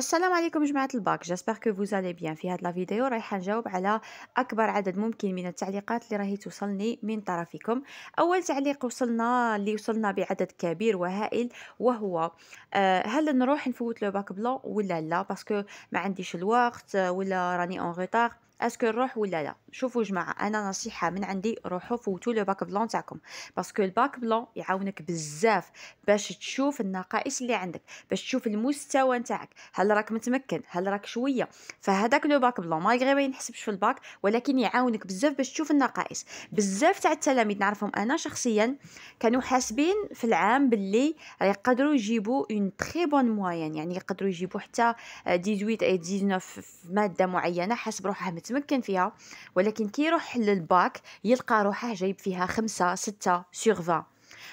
السلام عليكم جماعة الباك جاسبر كو فوز الي بيان في هاد لا فيديو رايحة نجاوب على أكبر عدد ممكن من التعليقات اللي راهي توصلني من طرفكم أول تعليق وصلنا اللي وصلنا بعدد كبير وهائل وهو آه هل نروح نفوت لو باك بلون ولا لا باسكو ما عنديش الوقت آه، ولا راني اون غوتار اسكو نروح ولا لا شوفوا جماعه انا نصيحه من عندي روحوا فوتوا لو باك بلون تاعكم باسكو الباك بلون يعاونك بزاف باش تشوف النقائص اللي عندك باش تشوف المستوى نتاعك هل راك متمكن هل راك شويه فهذاك لو باك بلون مالغري ما ينحسبش في الباك ولكن يعاونك بزاف باش تشوف النقائص بزاف تاع التلاميذ نعرفهم انا شخصيا كانوا حاسبين في العام باللي يقدروا يجيبوا اون تري بون موين يعني يقدروا يجيبوا حتى 18 اي 19 في ماده معينه حسب روحهم يتمكن فيها ولكن كي يروح للباك يلقى روحه جايب فيها خمسة ستة سيغ 20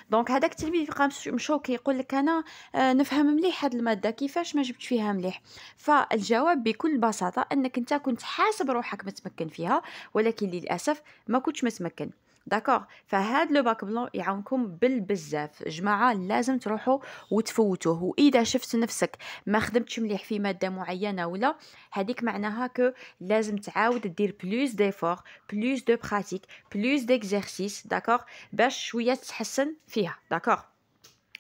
دونك هذاك التلميذ يبقى مشوك يقول لك انا آه، نفهم مليح هاد الماده كيفاش ما جبتش فيها مليح فالجواب بكل بساطه انك انت كنت حاسب روحك متمكن فيها ولكن للاسف ما كنتش متمكن داكوغ فهاد لو باك بلون يعاونكم بالبزاف جماعه لازم تروحوا وتفوتوه واذا شفت نفسك ما خدمتش مليح في ماده معينه ولا هذيك معناها كو لازم تعاود دير بلوس ديفور بلوس دو براتيك بلوس ديكزيرسيس داكوغ باش شويه تحسن فيها داكوغ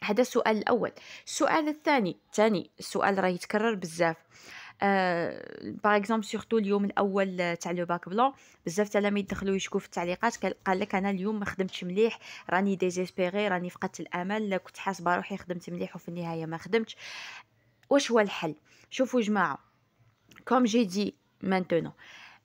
هذا السؤال الاول السؤال الثاني ثاني السؤال راه يتكرر بزاف باغ اكزومبل سورتو اليوم الاول تاع لو باك بلون بزاف التلاميذ دخلوا يشكو في التعليقات قال لك انا اليوم ما خدمتش مليح راني ديزيسبيري راني فقدت الامل كنت حاسبه روحي خدمت مليح وفي النهايه ما خدمتش واش هو الحل شوفوا جماعه كوم جي دي maintenant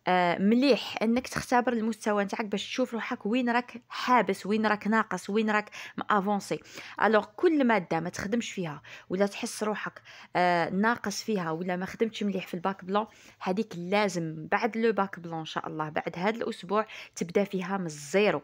آه، مليح انك تختبر المستوى نتاعك باش تشوف روحك وين راك حابس وين راك ناقص وين راك افونسي الوغ كل ماده ما تخدمش فيها ولا تحس روحك آه، ناقص فيها ولا ما خدمتش مليح في الباك بلون هذيك لازم بعد لو باك بلون ان شاء الله بعد هذا الاسبوع تبدا فيها من الزيرو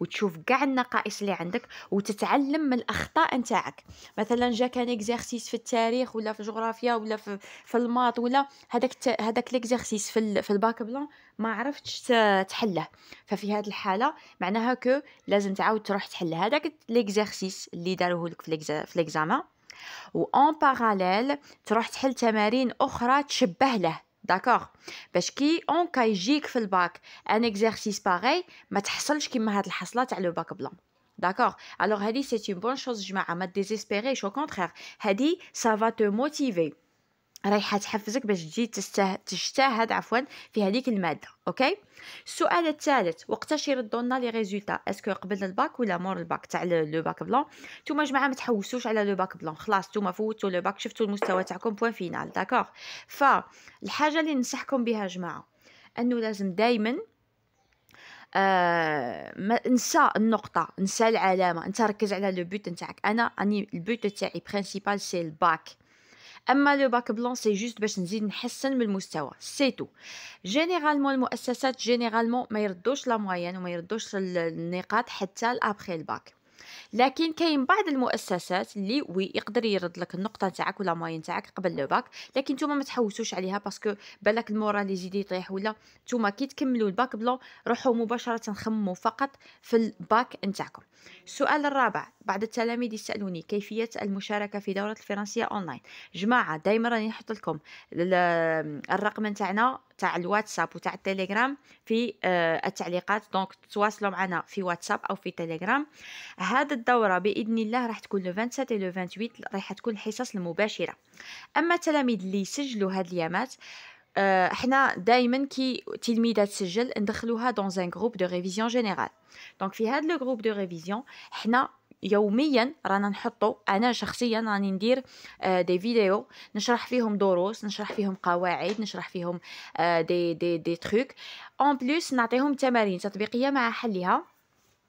وتشوف كاع النقائص اللي عندك وتتعلم من الاخطاء نتاعك مثلا جاك ان اكزرسيس في التاريخ ولا في الجغرافيا ولا في, في الماط ولا هذاك هذاك الاكزرسيس في, في الباك بلون ما عرفتش تحله ففي هذه الحاله معناها كو لازم تعاود تروح تحل هذاك الاكزرسيس اللي داروه لك في الاكزامان اون باراليل تروح تحل تمارين اخرى تشبه له D'accord. Parce que on kajigue fil bac, un exercice pareil, mais tu ascelle que tu m'as pas laissé la tâche le bac blanc. D'accord. Alors Hadi, c'est une bonne chose que je m'aime à désespérer. Au contraire, Hadi, ça va te motiver. رايحه تحفزك باش تجي تجتهد عفوا في هذيك الماده اوكي السؤال الثالث وقتاش لنا لي ريزولتا اسكو قبل الباك ولا مور الباك تاع لو باك بلون نتوما جماعه ما تحوسوش على لو باك بلون خلاص نتوما فوتوا لو باك شفتوا المستوى تاعكم بوان فينال داكوغ فالحاجه اللي ننصحكم بها جماعه انه لازم دائما آه ما النقطه انسى العلامه انت ركز على لو بوت نتاعك انا اني البوت تاعي برينسيبال سي الباك اما لو باك بلون سي جوست باش نزيد نحسن من المستوى سي تو جينيرالمون المؤسسات جينيرالمون ما يردوش لا موين وما يردوش النقاط حتى لابخي الباك لكن كاين بعض المؤسسات اللي وي يقدر يرد لك النقطه نتاعك ولا ماين نتاعك قبل لو باك لكن نتوما ما تحوسوش عليها باسكو بالك المورال اللي يزيد يطيح ولا نتوما كي تكملوا الباك بلون روحوا مباشره خموا فقط في الباك نتاعكم السؤال الرابع بعض التلاميذ يسالوني كيفيه المشاركه في دوره الفرنسيه اونلاين جماعه دائما راني نحط لكم الرقم نتاعنا تاع الواتساب وتاع التليجرام في آه، التعليقات دونك تواصلوا معنا في واتساب او في تليجرام هذا الدورة بإذن الله راح تكون لو 27 لو 28 راح تكون الحصص المباشرة أما التلاميذ اللي سجلوا هاد اليامات آه، حنا دائما كي تلميذه تسجل ندخلوها دون ان جروب دو ريفيزيون جينيرال دونك في هاد لو جروب دو ريفيزيون حنا يوميا رانا نحطو انا شخصيا راني ندير دي آه، فيديو نشرح فيهم دروس نشرح فيهم قواعد نشرح فيهم دي دي دي تروك اون بليس نعطيهم تمارين تطبيقيه مع حلها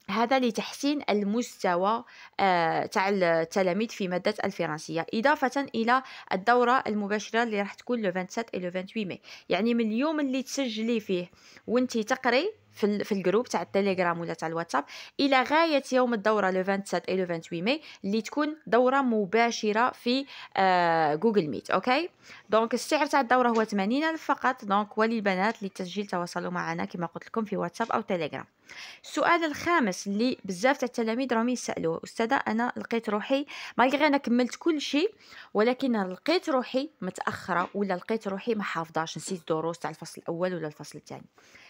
هذا لتحسين المستوى آه، تاع التلاميذ في مادة الفرنسية إضافة إلى الدورة المباشرة اللي راح تكون لو 27 و لو 28 مي يعني من اليوم اللي تسجلي فيه وانت تقري في في الجروب تاع التليجرام ولا تاع الواتساب الى غايه يوم الدوره لو 27 اي لو 28 مي اللي تكون دوره مباشره في جوجل آه، ميت اوكي دونك السعر تاع الدوره هو الف فقط دونك وللبنات للتسجيل تواصلوا معنا كما قلت لكم في واتساب او تليجرام السؤال الخامس اللي بزاف تاع التلاميذ راهم يسالوه استاذه انا لقيت روحي مالغي انا كملت كل شيء ولكن لقيت روحي متاخره ولا لقيت روحي ما حافظاش نسيت دروس تاع الفصل الاول ولا الفصل الثاني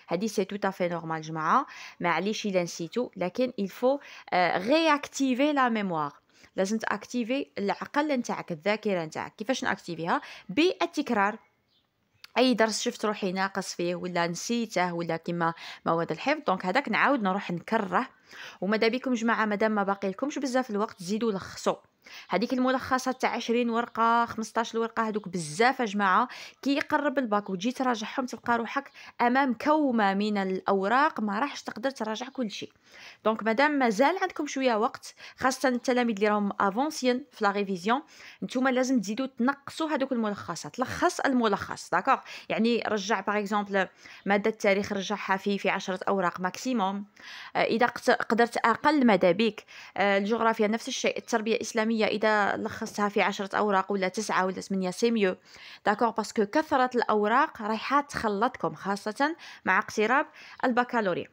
هادي سي تو تافي نورمال جماعه معليش الا نسيتو لكن الفو رياكتيفي لا ميموار لازم تاكتيفي العقل نتاعك الذاكره نتاعك كيفاش ناكتيفيها بالتكرار اي درس شفت روحي ناقص فيه ولا نسيته ولا كيما مواد الحفظ دونك هذاك نعاود نروح نكرره وماذا بكم جماعه مادام ما باقي لكمش بزاف الوقت زيدوا لخصوا هذيك الملخصه تاع 20 ورقه 15 ورقه هذوك بزاف يا جماعه كي يقرب الباك وتجي تراجعهم تلقى روحك امام كومه من الاوراق ما راحش تقدر تراجع كل شيء دونك مادام مازال عندكم شويه وقت خاصه التلاميذ اللي راهم افونسيون في لا ريفيزيون نتوما لازم تزيدوا تنقصوا هذوك الملخصات لخص الملخص داكوغ يعني رجع باغ اكزومبل ماده التاريخ رجعها في في 10 اوراق ماكسيموم اذا قدرت اقل ماذا بك الجغرافيا نفس الشيء التربيه الاسلاميه اليومية إذا لخصتها في عشرة أوراق ولا تسعة ولا ثمانية سيميو ميو داكوغ باسكو كثرة الأوراق رايحة تخلطكم خاصة مع اقتراب البكالوريا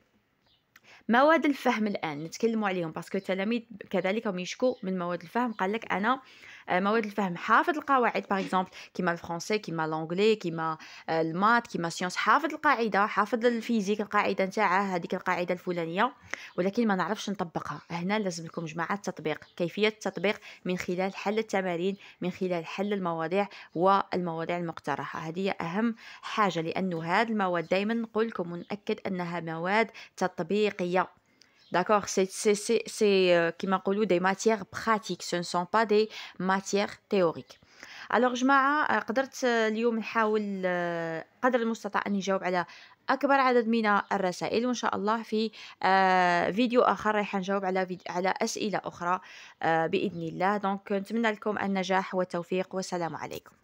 مواد الفهم الان نتكلموا عليهم باسكو التلاميذ كذلك هم يشكو من مواد الفهم قال لك انا آه، مواد الفهم حافظ القواعد باغ اكزومبل كيما الفرونسي كيما لونغلي كيما المات كيما سيونس حافظ القاعده حافظ الفيزيك القاعده نتاعها هذيك القاعده الفلانيه ولكن ما نعرفش نطبقها هنا لازم لكم جماعه التطبيق كيفيه التطبيق من خلال حل التمارين من خلال حل المواضيع والمواضيع المقترحه هذه اهم حاجه لانه هذه المواد دائما نقول لكم ونأكد انها مواد تطبيقيه D'accord C'est euh, qui m'a dit des matières pratiques, ce ne sont pas des matières théoriques. الوغ جماعه قدرت اليوم نحاول آه، قدر المستطاع اني نجاوب على اكبر عدد من الرسائل وان شاء الله في آه، فيديو اخر راح نجاوب على على اسئله اخرى آه، باذن الله دونك نتمنى لكم النجاح والتوفيق والسلام عليكم